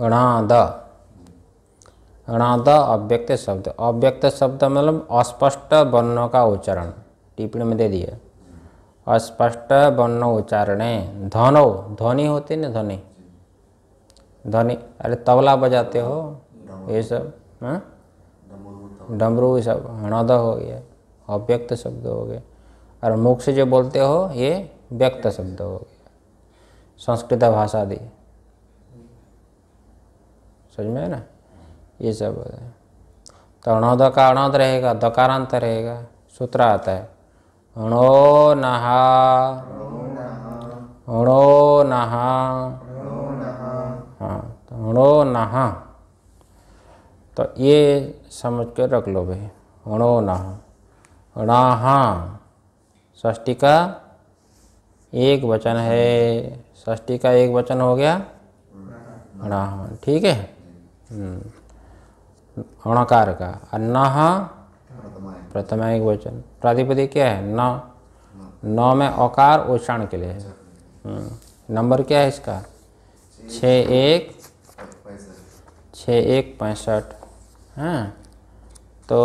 णाद णाद अव्यक्त शब्द अव्यक्त शब्द मतलब अस्पष्ट वर्ण का उच्चारण टिप्पणी में दे दिए अस्पष्ट वर्ण उच्चारण धनो ध्वनि होती ना ध्वनि ध्वनि अरे तबला बजाते हो ये सब हाँ? डमरू ये सब हणाद हो गया अव्यक्त शब्द हो गया और मुख से जो बोलते हो ये व्यक्त शब्द हो गया संस्कृत भाषा दी समझ में है ना ये सब तो अणोद का अणोद रहेगा दकारांत रहेगा सूत्र आता है अणो नहा अणो नहा हाँ तो अणो नहा तो ये समझ कर रख लो भाई अणो नहा अणाहा ष्टी का एक वचन है ष्टी का एक वचन हो गया अणाहा ठीक है हम्म। अणकार का न प्रथम एक वचन प्राधिपति क्या है न नौ में अकार उच्चारण के लिए है हम्म। नंबर क्या है इसका छ एक छ एक पैंसठ हैं हाँ। तो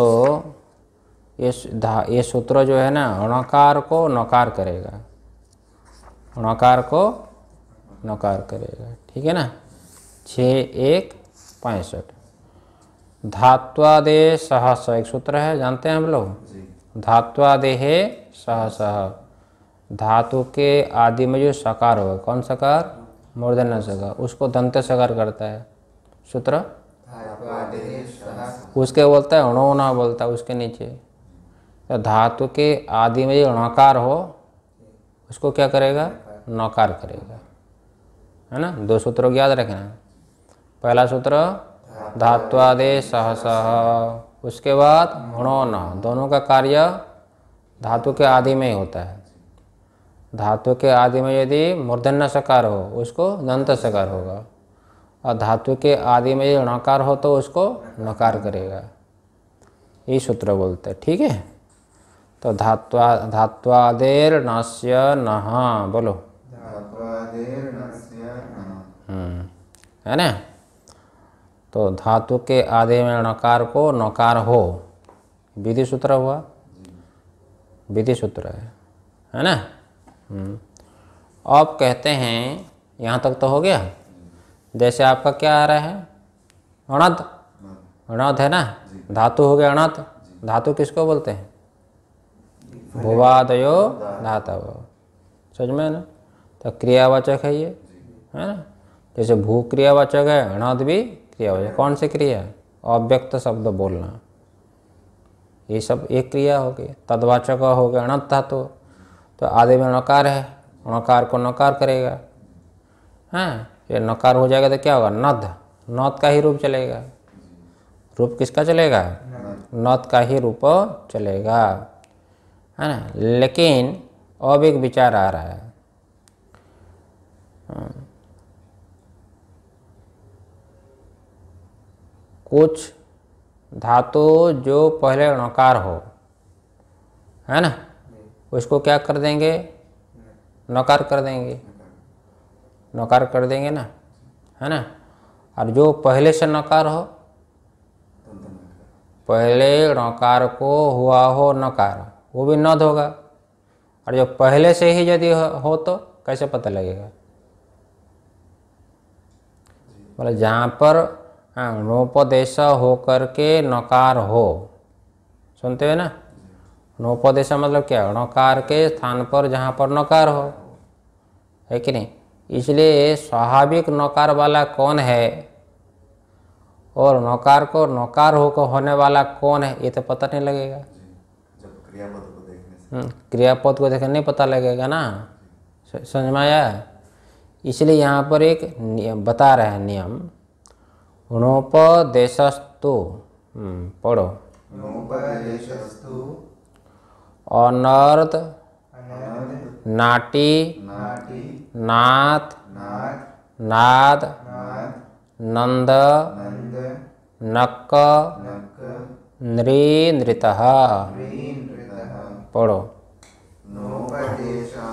ये धा ये सूत्र जो है ना अणकार को नकार करेगा अणकार को नकार करेगा ठीक है ना छ एक पैंसठ धात्वादेह सहस एक सूत्र है जानते हैं हम लोग धात्वादेह सहस धातु के आदि में जो सकार होगा कौन सकार मूर्धन सकार उसको दंत सकार करता है सूत्र उसके बोलता है अणोना बोलता है उसके नीचे तो धातु के आदि में जो अणकार हो उसको क्या करेगा नकार करेगा है ना दो सूत्रों को याद रखना पहला सूत्र सह सह उसके बाद न दोनों का कार्य धातु के आदि में ही होता है धातु के आदि में यदि मूर्धन्य सकार हो उसको दंत सकार होगा और धातु के आदि में यदि णकार हो तो उसको नकार करेगा ये सूत्र बोलते हैं ठीक है तो धात्वा धात्वादेर नस्य नहा बोलो हम्म, है ना तो धातु के आधे में नकार को नकार हो विधि सूत्र हुआ विधि सूत्र है है ना हम्म। अब कहते हैं यहाँ तक तो हो गया जैसे आपका क्या आ रहा है अणत हाँ। अणत है ना धातु हो गया अणत धातु किसको बोलते हैं भुवादयो धातव समझ में ना तो क्रियावाचक है ये है ना जैसे भू क्रियावाचक है अणत भी क्रिया हो जाए कौन सी क्रिया अव्यक्त शब्द बोलना ये सब एक क्रिया होगी तदवाचक हो गया अणत धातु तो आदि में नकार है नकार को नकार करेगा हैं हाँ, ये नकार हो जाएगा तो क्या होगा नद नौत का ही रूप चलेगा रूप किसका चलेगा नौत का ही रूप चलेगा है ना लेकिन अब एक विचार आ रहा है कुछ धातु जो पहले अणकार हो है ना उसको क्या कर देंगे नकार कर देंगे नकार कर देंगे ना है ना और जो पहले से नकार हो पहले नकार को हुआ हो नकार वो भी नद होगा और जो पहले से ही यदि हो तो कैसे पता लगेगा मतलब जहाँ पर हाँ नोपदेश होकर के नकार हो सुनते हैं ना नोपदेश मतलब क्या है नकार के स्थान पर जहाँ पर नकार हो है कि नहीं इसलिए स्वाभाविक नकार वाला कौन है और नकार को नकार होकर होने वाला कौन है ये तो पता नहीं लगेगा क्रियापद को देखने हम्म, क्रियापद को देखने नहीं पता लगेगा ना समझ में आया इसलिए यहाँ पर एक बता रहे हैं नियम णोपदेशस्तु हम्म, पढ़ो अनर्थ नाटी नाथ नाद नंद नक्क नृ नृत पढ़ो अनर्द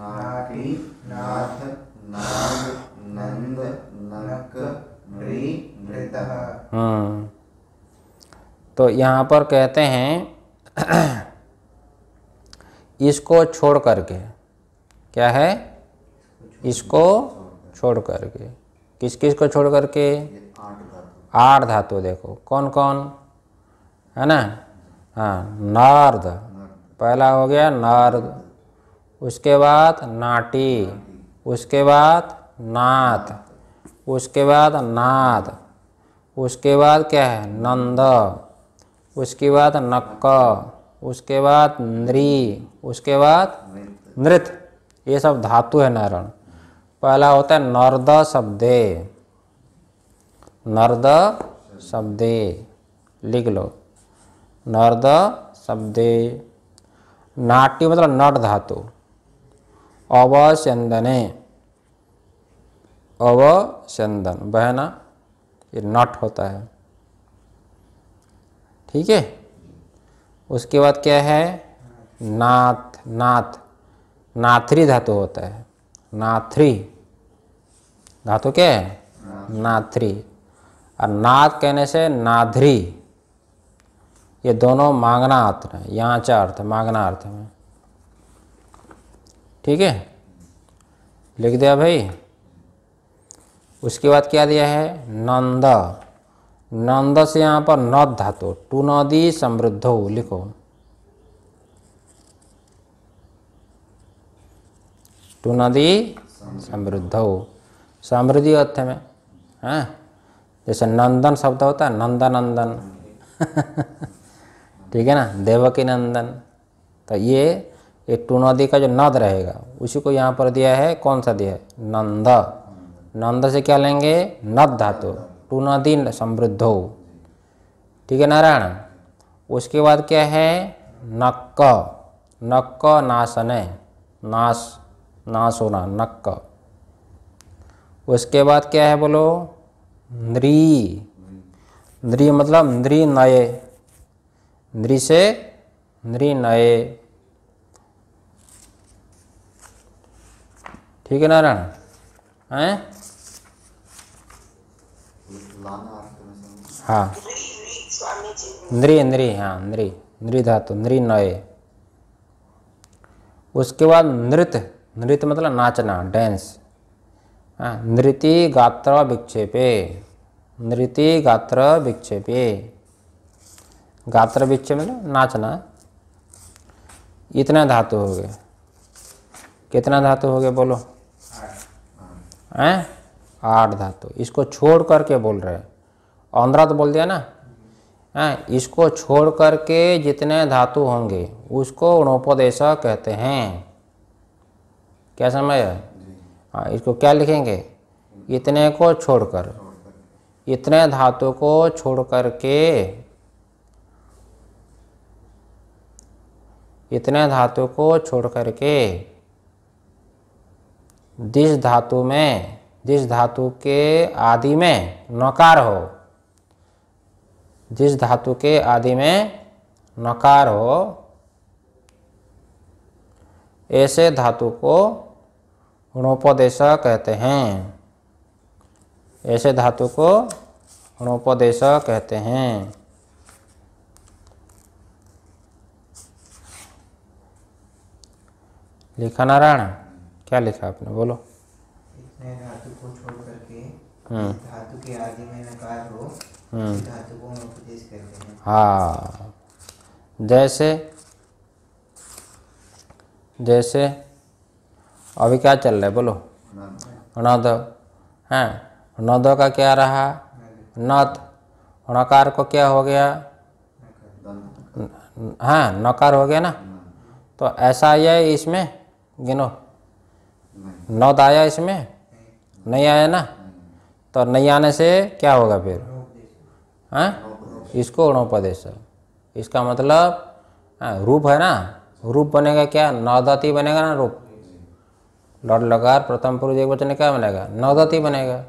नाटी नाथ नंद ननक तो यहाँ पर कहते हैं इसको छोड़ करके क्या है इसको छोड़ करके किस किस को छोड़ करके आठ धातु देखो कौन कौन है ना हाँ नार्द पहला हो गया नार्द उसके बाद नाटी उसके बाद नाथ उसके बाद नाद उसके बाद क्या है नंद उसके बाद नक्क उसके बाद नृ उसके बाद नृत ये सब धातु है नारायण पहला होता है नर्द शब्दे नर्द शब्दे लिख लो नर्द शब्दे नाट्य मतलब नट धातु अवचंदने अवचंदन बहना ये नट होता है ठीक है उसके बाद क्या है नाथ नाथ नाथरी धातु होता है नाथरी धातु क्या है नाथरी और नाथ कहने से नाधरी ये दोनों मांगना अर्थ है यहाँ चार अर्थ मांगना अर्थ में ठीक है लिख दिया भाई उसके बाद क्या दिया है नंद नंद से यहाँ पर नद धातु टू नदी हो लिखो टू नदी हो समृद्धि अर्थ में है हाँ? जैसे नंदन शब्द होता है नंदन ठीक है ना देवकी नंदन तो ये ये टू नदी का जो नद रहेगा उसी को यहाँ पर दिया है कौन सा दिया है नंदा नंद से क्या लेंगे नद धातु टू नदी समृद्धो ठीक है नारायण उसके बाद क्या है नक्क नक्क नासन नाश नाश होना नक्क उसके बाद क्या है बोलो नृ नृ मतलब नृ नये नृ से नृ नये ठीक है नारायण हैं हाँ नृ नृ हाँ नृ नृ धातु नृ नय उसके बाद नृत्य नृत्य मतलब नाचना डांस हाँ, नृति गात्र विक्षेपे नृति गात्र विक्षेपे गात्र विक्षेप मतलब नाचना इतना धातु हो गया कितना धातु हो गया बोलो हैं हाँ? आठ धातु तो इसको छोड़ करके बोल रहे हैं तो बोल दिया ना हाँ इसको छोड़ करके जितने धातु होंगे उसको उणोपदेश कहते हैं क्या समझ हाँ इसको क्या लिखेंगे इतने को छोड़कर इतने धातु को छोड़ करके इतने धातु को छोड़ करके दिस धातु में जिस धातु के आदि में नकार हो जिस धातु के आदि में नकार हो ऐसे धातु को गुणोपदेश कहते हैं ऐसे धातु को गुणोपदेश कहते हैं लिखा नारायण क्या लिखा आपने बोलो को छोड़ करके हाँ। धातु के आगे में नकार हो धातु को हम उपदेश करते हैं हाँ जैसे जैसे अभी क्या चल रहा है बोलो अनद हैं हाँ। नद का क्या रहा नत नकार को क्या हो गया हाँ नकार हो गया ना तो ऐसा आया इसमें गिनो नद आया इसमें नहीं आया ना तो नहीं आने से क्या होगा फिर हाँ इसको अणोपदेश इसका मतलब आ, हाँ, रूप है ना रूप बनेगा क्या नवदाती बनेगा ना रूप लड़ लगार प्रथम पुरुष एक वचन क्या बनेगा नवदाती बनेगा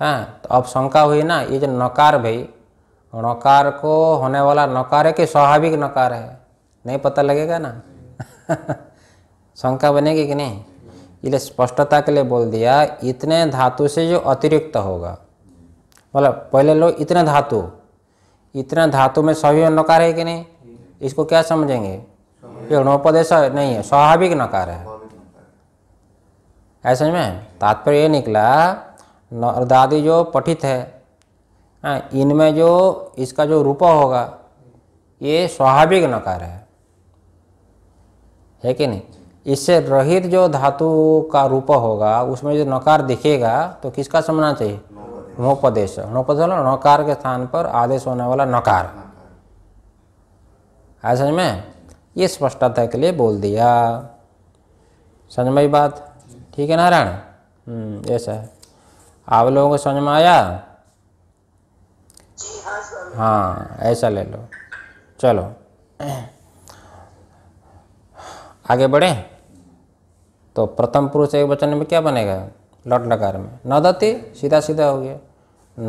हाँ तो अब शंका हुई ना ये जो नकार भाई नकार को होने वाला नकार है कि स्वाभाविक नकार है नहीं पता लगेगा ना शंका बनेगी कि नहीं इसलिए स्पष्टता के लिए बोल दिया इतने धातु से जो अतिरिक्त होगा मतलब पहले लो इतने धातु इतने धातु में सभी नकार है कि नहीं इसको क्या समझेंगे ये नहीं है स्वाभाविक नकार है ऐसे में तात्पर्य ये निकला दादी जो पठित है हाँ, इनमें जो इसका जो रूप होगा ये स्वाभाविक नकार है है कि नहीं इससे रहित जो धातु का रूप होगा उसमें जो नकार दिखेगा तो किसका समझना चाहिए नोपदेश नोपदेश नकार के स्थान पर आदेश होने वाला नकार है समझ में ये स्पष्टता के लिए बोल दिया समझ में बात ठीक है नारायण ऐसा हम्म, है आप लोगों को समझ में आया हाँ ऐसा ले लो चलो आगे बढ़ें तो प्रथम पुरुष एक वचन में क्या बनेगा लट नकार में नदति सीधा सीधा हो गया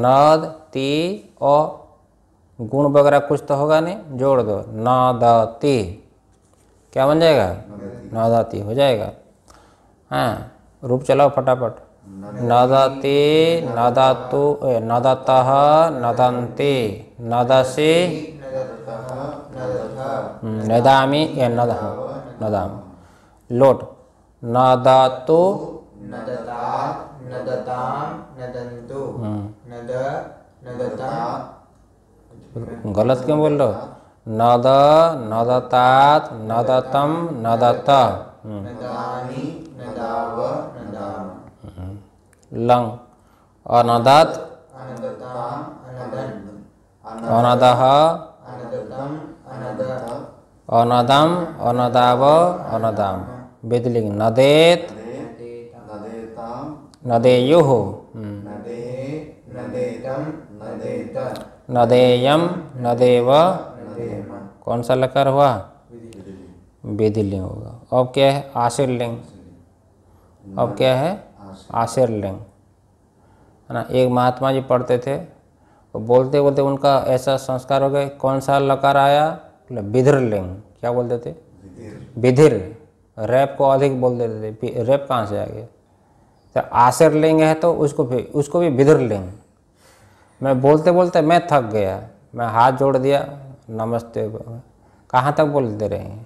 नद ती और गुण वगैरह कुछ तो होगा नहीं जोड़ दो नदति क्या बन जाएगा नदति हो जाएगा हाँ रूप चलाओ फटाफट नदति नदत नदंती नदन्ति नदामी या नदाम नदाम लोट न हाँ। नदता गलत क्यों बोल रहे हो नद द न दतात लंग अनदात अनदह अनदम अनदाव अनदाम बेदलिंग नदेत नदेयु नदेयम नदेव कौन सा लकार हुआ बेदिलिंग होगा अब क्या है आशीर्लिंग अब क्या है आशीर्लिंग है ना एक महात्मा जी पढ़ते थे और बोलते बोलते उनका ऐसा संस्कार हो गया कौन सा लकार आया विधिरलिंग क्या बोलते थे विधिर रैप को अधिक बोल देते रैप कहाँ से आ गया तो आसर लिंग है तो उसको भी उसको भी विधुर लिंग मैं बोलते बोलते मैं थक गया मैं हाथ जोड़ दिया नमस्ते कहाँ तक बोलते रहेंगे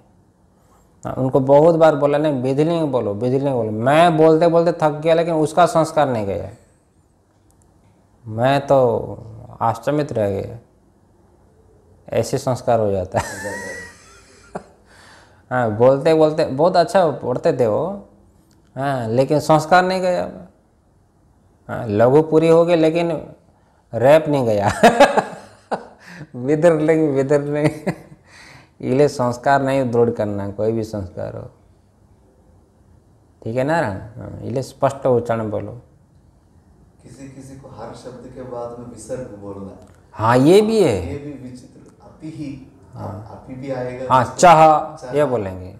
हाँ, उनको बहुत बार बोला नहीं विधिलिंग बोलो विधिलिंग बोलो मैं बोलते बोलते थक गया लेकिन उसका संस्कार नहीं गया मैं तो आश्चर्मित रह गया ऐसे संस्कार हो जाता है हाँ बोलते बोलते बहुत अच्छा पढ़ते थे वो हाँ लेकिन संस्कार नहीं गया हाँ लघु पूरी हो गई लेकिन रैप नहीं गया विदर लेंगे विदर लेंगे इसलिए संस्कार नहीं दृढ़ करना कोई भी संस्कार हो ठीक है ना राम हाँ, इसलिए स्पष्ट उच्चारण बोलो किसी किसी को हर शब्द के बाद में विसर्ग बोलना हाँ ये भी है ये भी विचित्र अति ही हाँ, हाँ चाह ये बोलेंगे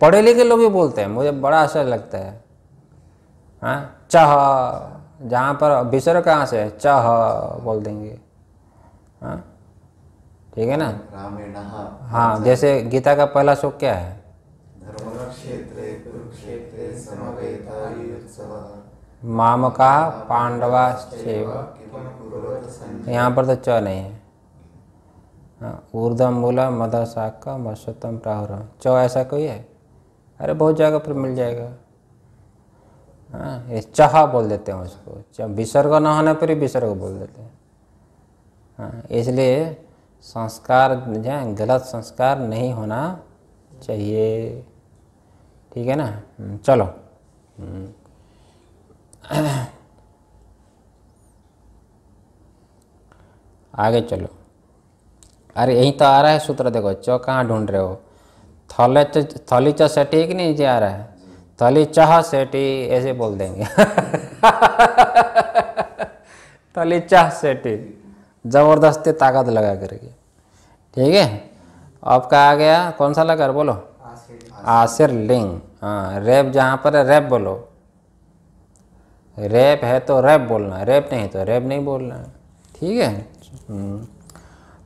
पढ़े लिखे लोग भी बोलते हैं मुझे बड़ा अच्छा लगता है हाँ चाह जहाँ पर बिसर कहाँ से चाह बोल देंगे हाँ ठीक है ना हाँ अच्छा। जैसे गीता का पहला शोक क्या है माम का पांडवा यहाँ पर तो च नहीं है ऊर्धम मूला मदा का मस्वतम प्रावर चौ ऐसा कोई है अरे बहुत जगह पर मिल जाएगा हाँ ये चाह बोल देते हैं उसको विसर्ग न होने पर ही विसर्ग बोल देते हैं हाँ इसलिए संस्कार गलत संस्कार नहीं होना चाहिए ठीक है ना हम्म, चलो हम्म। आगे चलो अरे यहीं तो आ रहा है सूत्र देखो च कहाँ ढूंढ रहे हो थले थली च सेटी कि नहीं जी आ रहा है थली चह सेटी ऐसे बोल देंगे थली चह सेटी जबरदस्ती ताकत लगा करके ठीक है आपका आ गया कौन सा लगा बोलो आसिर लिंग हाँ रेप जहाँ पर है रेप बोलो रेप है तो रेप बोलना रेप नहीं तो रेप नहीं बोलना ठीक है हम्म।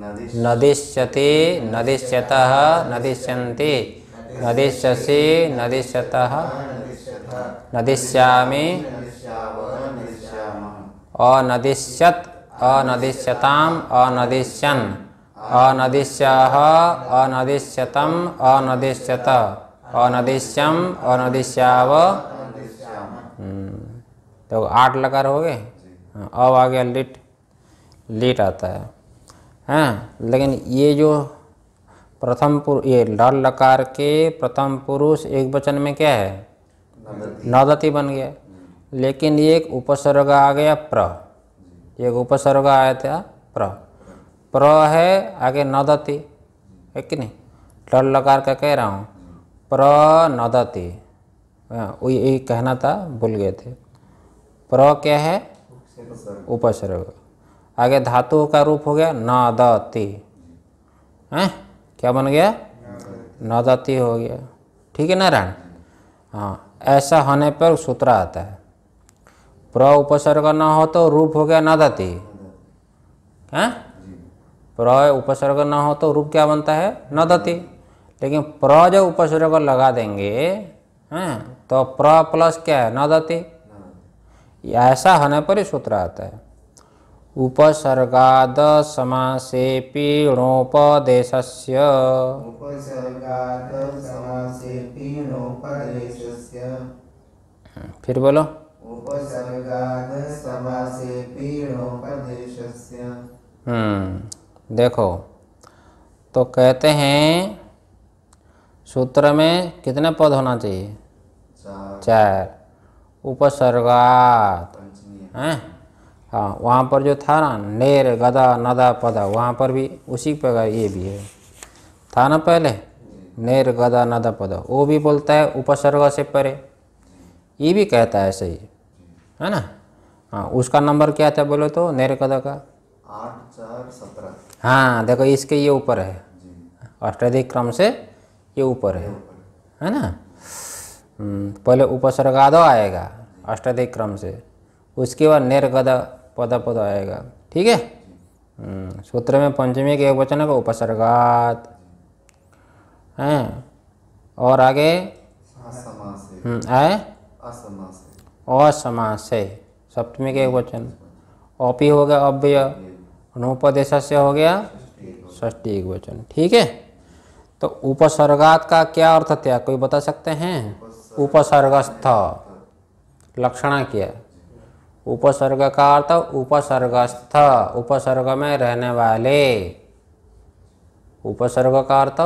नदिश्यते नदिश्यत नदिश्यन्ते नदिश्यसे नदिश्यत नदिश्यामे अनदिश्यत अनदिश्यताम अनदिश्यन अनदिश्याह अनदिश्यतम अनदिश्यत अनदिश्यम अनदिश्याव तो आठ लकार हो गए हाँ, अब आ गया लिट लिट आता है हाँ लेकिन ये जो प्रथम पुरुष ये लल लकार के प्रथम पुरुष एक वचन में क्या है नौदती बन गया लेकिन ये एक उपसर्ग आ गया प्र एक उपसर्ग आया था प्र प्र है आगे नौदती है कि नहीं लल लकार का कह रहा हूँ प्र नौदती हाँ, यही कहना था भूल गए थे प्र क्या है उपसर्ग आगे धातु का रूप हो गया नादति हैं क्या बन गया नादति हो गया ठीक है नारायण हाँ ऐसा होने पर सूत्र आता है प्र उपसर्ग न हो तो रूप हो गया नादति हैं प्र उपसर्ग न हो तो रूप क्या बनता है नदति लेकिन प्र जब उपसर्ग लगा देंगे हैं तो प्र प्लस क्या है नदति ऐसा होने पर ही सूत्र आता है उपसर्गाद समासे णोपदेशस्य उपसर्गाद समासेऽपि णोपदेशस्य फिर बोलो उपसर्गाद समासे णोपदेशस्य हम्म देखो तो कहते हैं सूत्र में कितने पद होना चाहिए चार उपसर्गात हैं हाँ वहाँ पर जो था ना नेर गदा नदा पदा वहाँ पर भी उसी प्रकार ये भी है था ना पहले नेर गदा नदा पदा वो भी बोलता है उपसर्ग से परे ये भी कहता है सही है ना हाँ उसका नंबर क्या था बोलो तो नेर गदा का आठ चार सत्रह हाँ देखो इसके ये ऊपर है अष्टाधिक क्रम से ये ऊपर है है ना हम्म, पहले उपसर्ग आदो आएगा अष्टाधिक क्रम से उसके बाद गदा पदा पद आएगा ठीक है हम्म, सूत्र में पंचमी के एक वचन का उपसर्गात हैं और आगे हम्म, आए असमास सप्तमी के एक वचन ओपी हो गया अव्य अनुपदेश हो गया षष्टी एक वचन ठीक है तो उपसर्गात का क्या अर्थ था कोई बता सकते हैं उपसर्गस्थ लक्षणा क्या है उपसर्ग का अर्थ उपसर्गस्थ उपसर्ग में रहने वाले उपसर्ग का अर्थ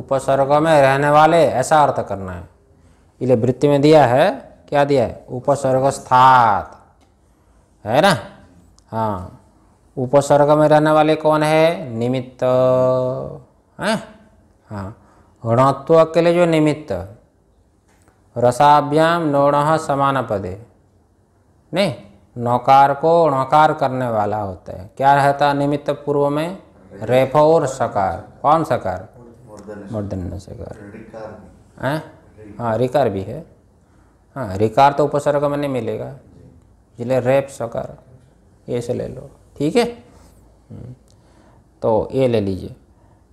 उपसर्ग में रहने वाले ऐसा अर्थ करना है इसलिए वृत्ति में दिया है क्या दिया है उपसर्ग स्थात है ना हाँ उपसर्ग में रहने वाले कौन है निमित्त है हाँ ऋणत्व के लिए जो निमित्त रसाभ्याम नोण समान पदे नहीं नौकार को णकार करने वाला होता है क्या रहता निमित्त पूर्व में रेफ और सकार कौन सकार मर्दन सकार हैं हाँ? हाँ? हाँ रिकार भी है हाँ रिकार तो उपसर्ग में नहीं मिलेगा इसलिए रेप सकार ये से ले लो ठीक है हम्म। तो ये ले लीजिए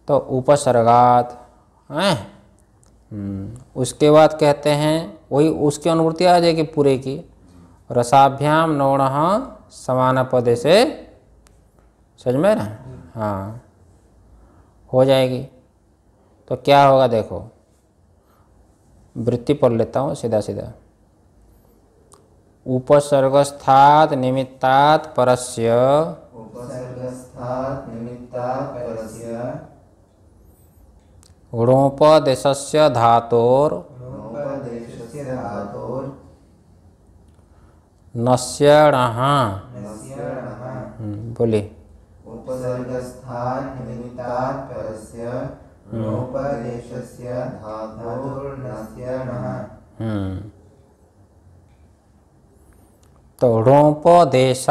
तो उपसर्गात हैं हाँ? हम्म। उसके बाद कहते हैं वही उसकी अनुभूति आ जाएगी पूरे की रसाभ्याम नौण समानापदे से समझ में ना हम्म। हाँ हो जाएगी तो क्या होगा देखो वृत्ति पढ़ लेता हूँ सीधा सीधा उपसर्गस्थात निमित्तात परस्य गुणोपदेश धातोर नश्यण हम्म, बोले हम्म। हम्म। तो णोपदेश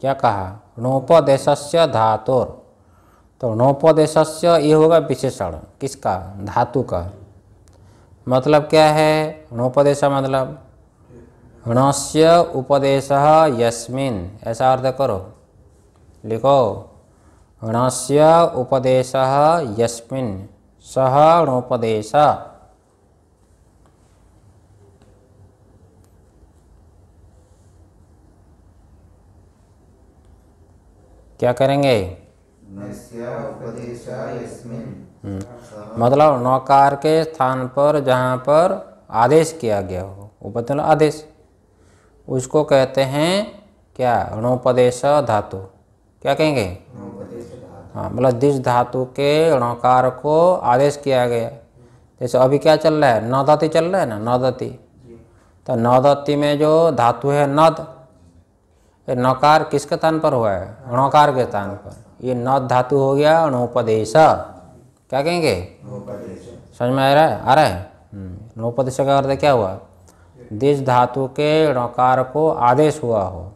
क्या कहा णोपदेश धातुर तो णोपदेश ये होगा विशेषण किसका धातु का मतलब क्या है णोपदेश मतलब ऋणस्य उपदेश यस्मिन ऐसा अर्थ करो लिखो ऋणस्य उपदेश यस्मिन सह ऋणोपदेश क्या करेंगे हम्म। मतलब नौकार के स्थान पर जहाँ पर आदेश किया गया हो उपदेश आदेश उसको कहते हैं क्या ऋणोपदेश धातु क्या कहेंगे हाँ मतलब जिस धातु के अणकार को आदेश किया गया जैसे अभी क्या चल रहा है नदति चल रहा है ना नदति तो नदति में जो धातु है नद ये नकार किसके स्थान पर हुआ है अणकार के स्थान पर ये नद धातु हो गया अणुपदेश क्या कहेंगे समझ में आ रहा है आ रहा है ऋणोपदेश हम्म, का अर्थ क्या हुआ देश धातु के णकार को आदेश हुआ हो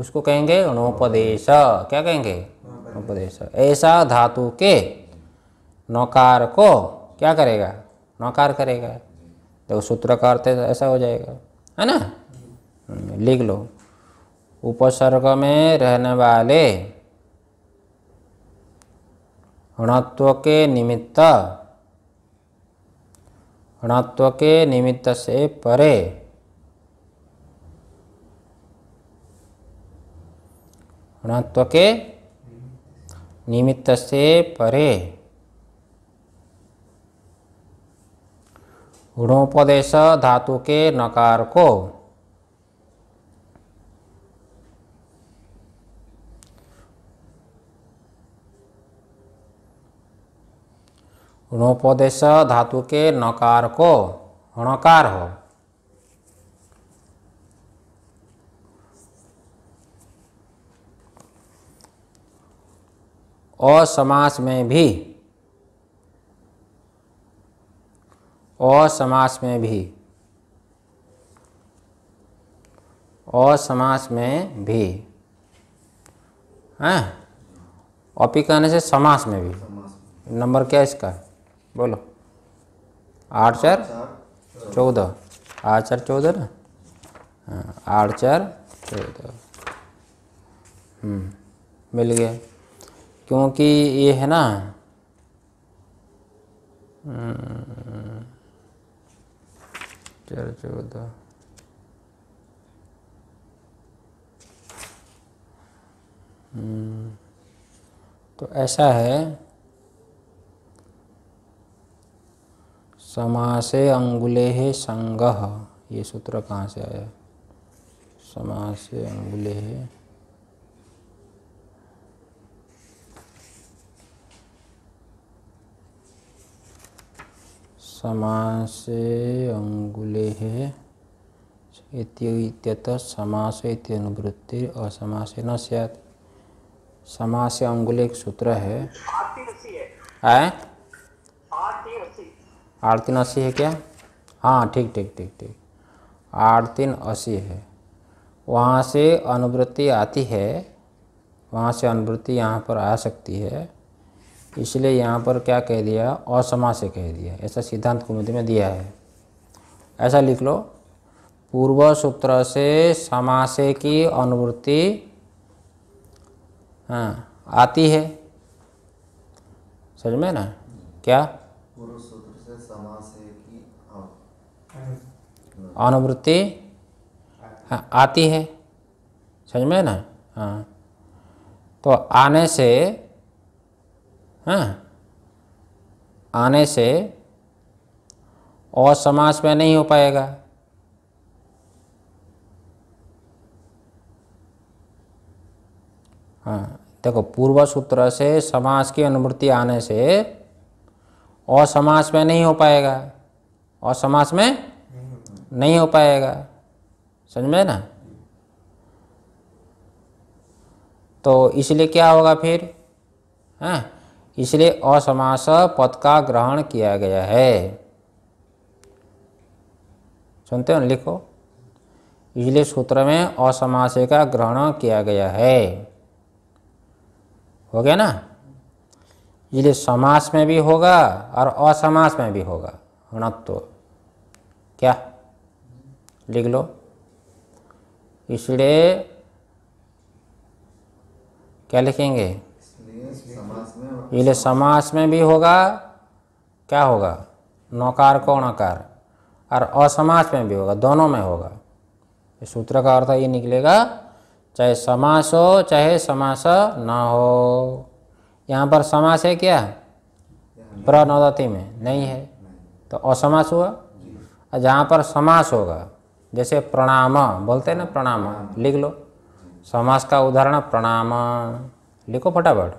उसको कहेंगे णोपदेश क्या कहेंगे णोपदेश ऐसा धातु के नौकार को क्या करेगा नौकार करेगा तो सूत्र का अर्थ ऐसा हो जाएगा है ना लिख लो उपसर्ग में रहने वाले ऋणत्व के निमित्त ऋणत्व के निमित्त से परे गुणात्व के निमित्त से परे गुणोपदेश धातु के नकार को गुणोपदेश धातु के नकार को अणकार हो और समास में भी और समास में भी और समास में भी हैं ऑपी कहने से समास में भी नंबर क्या है इसका बोलो आठ चार चौदह आठ चार चौदह ना हाँ, आठ चार चौदह हम्म, मिल गया क्योंकि ये है ना चार चौदह तो ऐसा है समासे अंगुले संगह ये सूत्र कहाँ से आया समासे अंगुले है समास अंगुले इत्यतः समास अनुवृत्ति और समास न सैत समास अंगुले एक सूत्र है आए आठ तीन अस्सी है क्या हाँ ठीक ठीक ठीक ठीक आठ तीन अस्सी है वहाँ से अनुवृत्ति आती है वहाँ से अनुवृत्ति यहाँ पर आ सकती है इसलिए यहाँ पर क्या कह दिया असमास से कह दिया ऐसा सिद्धांत कुमिति में दिया है ऐसा लिख लो पूर्व सूत्र से समासे की अनुवृत्ति हाँ आती है समझ में ना क्या पूर्व सूत्र से समासे की अनुवृत्ति हाँ, आती है समझ में ना हाँ तो आने से हाँ आने से और समास में नहीं हो पाएगा हाँ देखो पूर्व सूत्र से समास की अनुवृत्ति आने से और समास में नहीं हो पाएगा और समास में नहीं हो पाएगा समझ में ना तो इसलिए क्या होगा फिर हाँ इसलिए असमास पद का ग्रहण किया गया है सुनते हो लिखो इसलिए सूत्र में असमासे का ग्रहण किया गया है हो गया ना इसलिए समास में भी होगा और असमास में भी होगा तो क्या लिख लो इसलिए क्या लिखेंगे इसलिए समास में भी होगा क्या होगा नौकार को अणकार और असमास में भी होगा दोनों में होगा सूत्र का अर्थ ये निकलेगा चाहे समास हो चाहे समास ना हो यहाँ पर समास है क्या प्रनौदती में नहीं है तो असमास हुआ और जहाँ पर समास होगा जैसे प्रणाम बोलते हैं ना प्रणाम लिख लो समास का उदाहरण प्रणाम लिखो फटाफट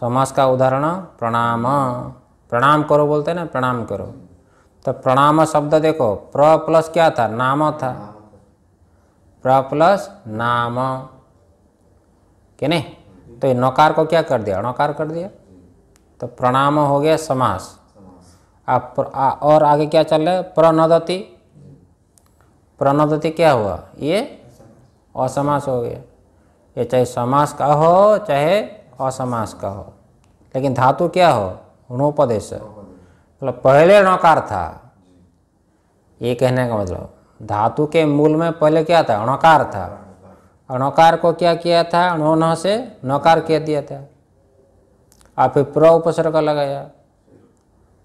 समास का उदाहरण प्रणाम प्रणाम करो बोलते ना प्रणाम करो तो प्रणाम शब्द देखो प्र प्लस क्या था नाम था प्र प्लस नाम के नहीं तो ये नकार को क्या कर दिया नकार कर दिया तो प्रणाम हो गया समास आप और आगे क्या चल रहा है प्रणदति क्या हुआ ये असमास हो गया ये चाहे समास का हो चाहे असमास का हो लेकिन धातु क्या हो ऋणोपदेश मतलब पहले अणकार था ये कहने का मतलब धातु के मूल में पहले क्या था अणकार था अणकार को क्या किया था अणो न से नकार कह दिया था आप फिर प्र उपसर्ग लगाया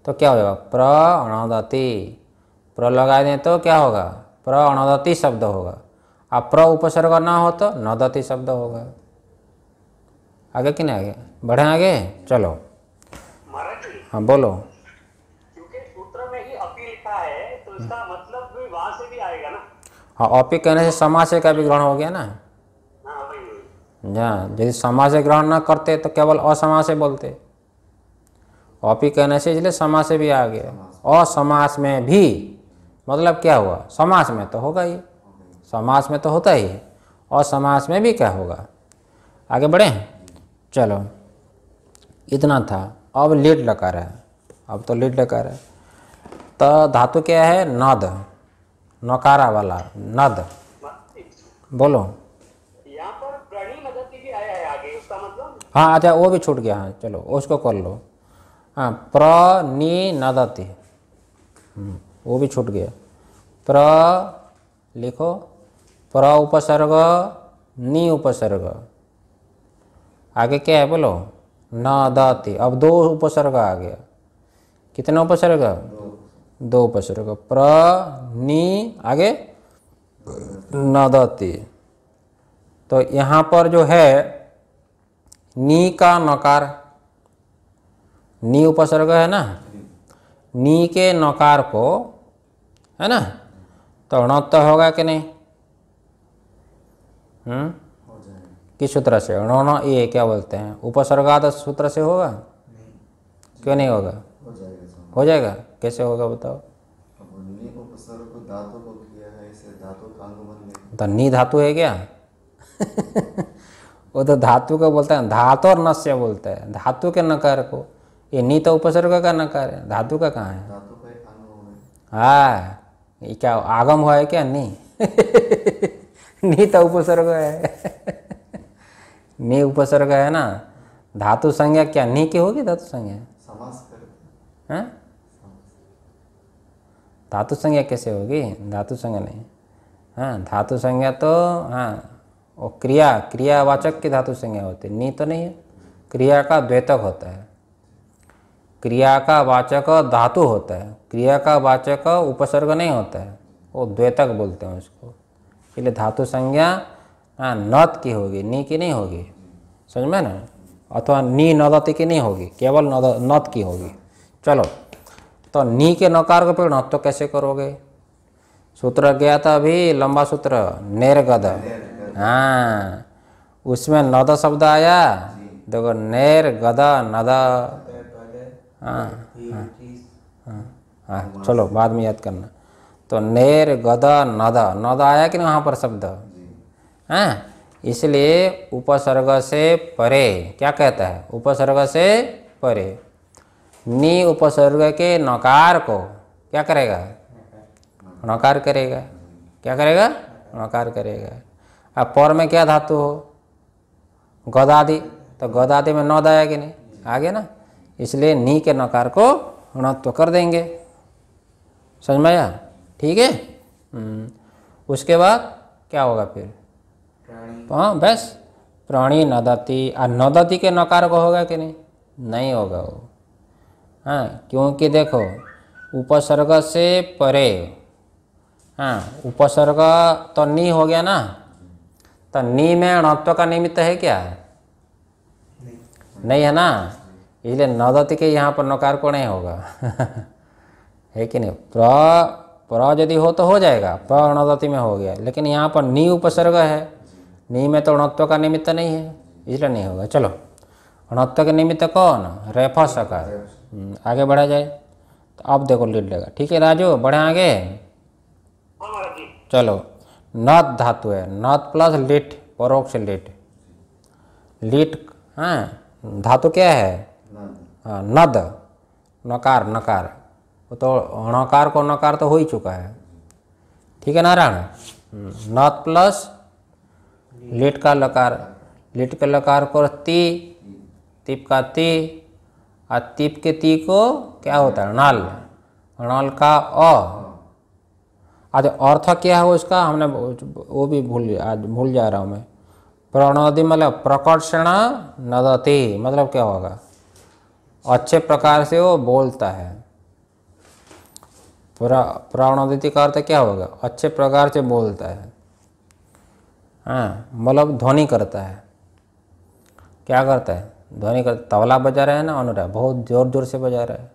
तो क्या होगा प्र अणदति प्र लगा दें तो क्या होगा प्र अणदति शब्द होगा और प्र उपसर्ग ना हो तो नदति शब्द होगा आगे कि नहीं आगे बढ़े आगे चलो हाँ बोलो तो मतलब हाँ अपी कहने से समाज से का भी ग्रहण हो गया ना हाँ यदि समाज से ग्रहण ना करते तो केवल असमाज से बोलते अपी कहने से इसलिए समाज से भी आ गया असमास में भी मतलब क्या हुआ समास में तो होगा ही समाज में तो होता ही है और में भी क्या होगा आगे बढ़े चलो इतना था अब लेट लकार है अब तो लेट लकार है तो धातु क्या है नद नकारा वाला नद बोलो मतलब? हाँ अच्छा वो भी छूट गया हाँ चलो उसको कर लो हाँ प्र नी नदती हम्म, वो भी छूट गया प्र लिखो प्र उपसर्ग नी उपसर्ग आगे क्या है बोलो न दाते अब दो उपसर्ग आ गया कितना उपसर्ग दो उपसर्ग प्र नी आगे नदति तो यहाँ पर जो है नी का नकार नी उपसर्ग है ना नी के नकार को है ना तो णत्त तो होगा कि नहीं हम्म किस सूत्र से णोण ये क्या बोलते हैं उपसर्गाद सूत्र से होगा नहीं। क्यों नहीं होगा हो जाएगा, हो जाएगा? कैसे होगा बताओ तो नी धातु है क्या वो तो धातु का बोलता है धातु और नस्य बोलता है धातु के नकार को ये नी तो उपसर्ग का नकार है धातु का कहाँ है हाँ ये क्या आगम हुआ है क्या नी नी तो उपसर्ग है मे उपसर्ग है ना धातु संज्ञा क्या नहीं की होगी धातु संज्ञा हैं हाँ? धातु संज्ञा कैसे होगी धातु संज्ञा नहीं हाँ धातु संज्ञा तो हाँ और क्रिया क्रियावाचक की धातु संज्ञा होती है नी तो नहीं है क्रिया का द्वेतक होता है क्रिया का वाचक धातु होता है क्रिया का वाचक उपसर्ग नहीं होता है वो द्वेतक बोलते हैं उसको इसलिए धातु संज्ञा हाँ नत की होगी नी की नहीं होगी समझ में ना अथवा नी नदत की नहीं होगी केवल नद नत की होगी चलो तो नी के नकार को पेड़ नत तो कैसे करोगे सूत्र गया था अभी लंबा सूत्र नेरगद हाँ उसमें नद शब्द आया देखो नेर गदा नदा हाँ, हाँ हाँ हाँ चलो बाद में याद करना तो नेर गदा नदा नदा आया कि नहीं वहाँ पर शब्द हैं हाँ, इसलिए उपसर्ग से परे क्या कहता है उपसर्ग से परे नी उपसर्ग के नकार को क्या करेगा नकार करेगा क्या करेगा नकार करेगा अब पर में क्या धातु हो गदादी तो गदादि में नौद आया कि नहीं आगे ना इसलिए नी के नकार को तो कर देंगे समझ में आया ठीक है हम्म। उसके बाद क्या होगा फिर हाँ बस प्राणी नदती और नदती के नकार को होगा कि नहीं नहीं होगा वो हाँ क्योंकि देखो उपसर्ग से परे हाँ उपसर्ग तो नी हो गया ना तो नी में अणत्व का निमित्त है क्या नहीं, नहीं है ना इसलिए नदती के यहाँ पर नकार को नहीं होगा है कि नहीं प्र प्र यदि हो तो हो जाएगा प्र में हो गया लेकिन यहाँ पर नी उपसर्ग है नी है तो अणत्व का निमित्त नहीं है इसलिए नहीं होगा चलो अणत्व के निमित्त कौन रेफ सकार हम्म, आगे बढ़ा जाए तो आप देखो लीड लेगा ठीक है राजू बढ़े आगे चलो नत धातु है नत प्लस लिट परोक्ष लिट लिट हाँ धातु क्या है हाँ, नद नकार नकार वो तो अणकार को नकार तो हो ही चुका है ठीक है नारायण हम्म, नत प्लस लेट का लकार लेट का लकार को ती तिप का ती और तिप के ती को क्या होता है नल नल का अ आज अर्थ क्या है उसका हमने वो भी भूल आज भूल जा रहा हूँ मैं प्रणति मतलब प्रकर्षण नदती मतलब क्या होगा अच्छे प्रकार से वो बोलता है प्रणोदिति का अर्थ क्या होगा अच्छे प्रकार से बोलता है हाँ मतलब ध्वनि करता है क्या करता है ध्वनि कर तबला बजा रहा है ना अनुरा बहुत ज़ोर ज़ोर से बजा रहा है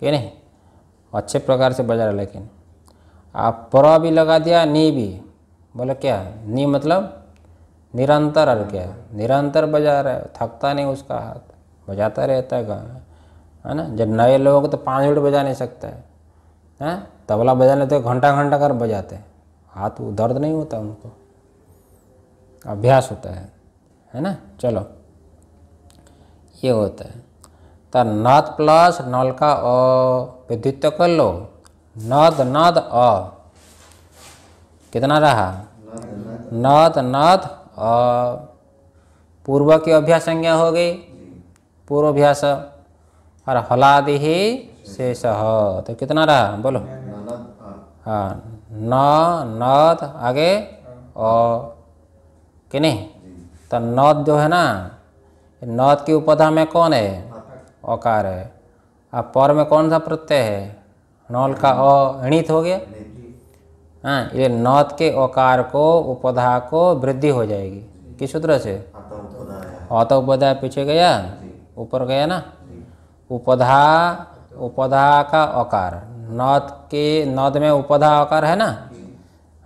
कि नहीं अच्छे प्रकार से बजा रहा है लेकिन आप पर भी लगा दिया नी भी बोले क्या नी मतलब निरंतर और क्या निरंतर बजा रहा है थकता नहीं उसका हाथ बजाता रहता है है ना जब नए लोग तो पाँच मिनट बजा नहीं सकता है हैं तबला बजाने तो घंटा घंटा कर बजाते हैं हाथ दर्द तो नहीं होता उनको अभ्यास होता है है ना चलो ये होता है तो नद प्लस नल का अ विद्युत कर लो नद नद अ कितना रहा नद नद अ पूर्व की अभ्यास संज्ञा हो गई पूर्वाभ्यास और हलादि ही शेष तो कितना रहा बोलो हाँ न नद आगे और कि नहीं तो नौत जो है ना नौत की उपधा में कौन है औकार है अब पर में कौन सा प्रत्यय है नौल का अणित हो गया हाँ ये नौत के औकार को उपधा को वृद्धि हो जाएगी किस सूत्र से औत उपधा पीछे गया ऊपर गया ना उपधा उपधा का औकार नौत के नौत में उपधा ओकार है ना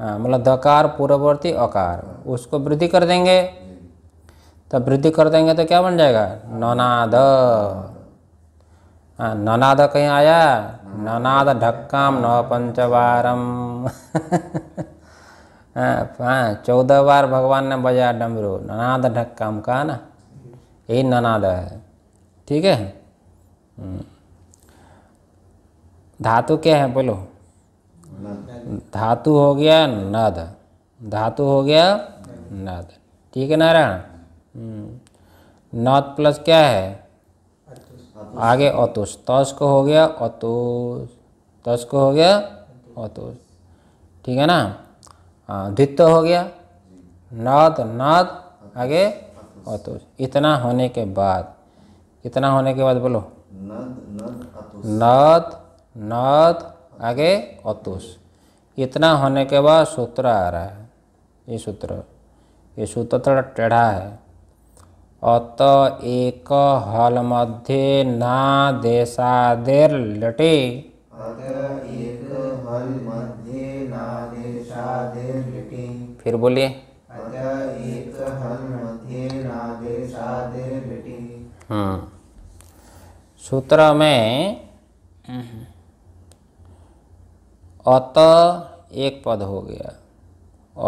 हाँ, मतलब दकार पूर्ववर्ती अकार उसको वृद्धि कर देंगे तो वृद्धि कर देंगे तो क्या बन जाएगा ननाद हाँ, ननाद कहीं आया ननाद ढक्काम न पंचवारम बार हाँ, चौदह बार भगवान ने बजाया डमरू ननाद ढक्काम का ना यही ननाद है ठीक है हम्म। धातु क्या है बोलो धातु हो गया नद धातु हो गया नद ठीक है नारायण हम्म। नद प्लस क्या है आगे अतुष तस को हो गया अतुष तस को हो गया अतुष ठीक है ना हाँ, द्वित हो गया नद नद आगे अतुष इतना होने के बाद इतना होने के बाद बोलो नद नद नद आगे अतुष इतना होने के बाद सूत्र आ रहा है ये सूत्र ये सूत्र थोड़ा टेढ़ा है अत एक हल मध्य ना देर लटे फिर बोलिए हम्म सूत्र में अत एक पद हो गया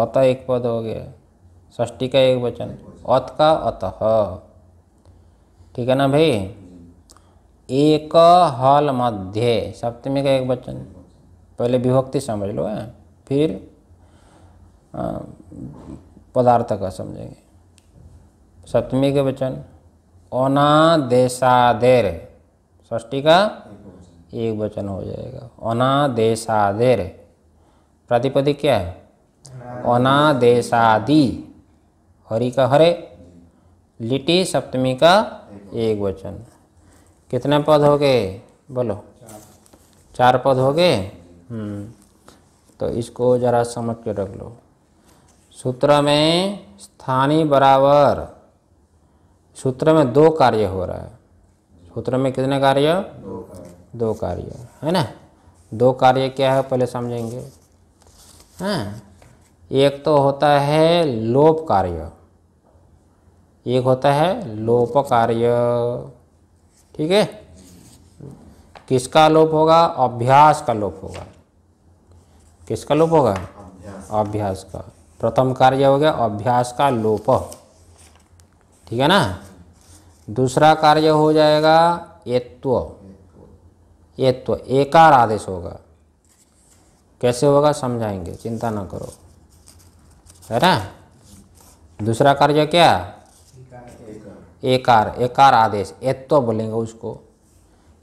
अत एक पद हो गया षष्टी का एक वचन अत का अत ठीक है ना भाई एक हल मध्य सप्तमी का एक वचन पहले विभक्ति समझ लो है फिर पदार्थ का समझेंगे सप्तमी के वचन अनादेशादेर षष्टी का एक वचन हो जाएगा अनादेशादेर प्रातिपदिक क्या है अनादेशादि हरि का हरे लिटी सप्तमी का एक वचन कितने पद हो गए बोलो चार पद हो गए हम्म। तो इसको जरा समझ के रख लो सूत्र में स्थानीय बराबर सूत्र में दो कार्य हो रहा है सूत्र में कितने कार्य दो कार्य है ना दो कार्य क्या है पहले समझेंगे हैं हाँ? एक तो होता है लोप कार्य एक होता है लोप कार्य ठीक है किसका लोप होगा अभ्यास का लोप होगा किसका लोप होगा अभ्यास का प्रथम कार्य हो गया अभ्यास का लोप ठीक है ना दूसरा कार्य हो जाएगा एत्व ये तो एकार आदेश होगा कैसे होगा समझाएंगे चिंता ना करो है ना दूसरा कार्य क्या एकार एकार आदेश तो बोलेंगे उसको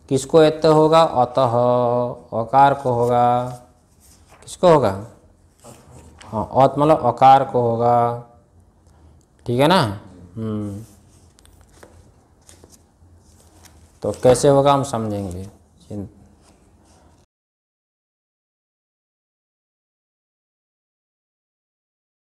किसको तो होगा अतः अकार को होगा किसको होगा हाँ अत मतलब अकार को होगा ठीक है ना हम्म। तो कैसे होगा हम समझेंगे in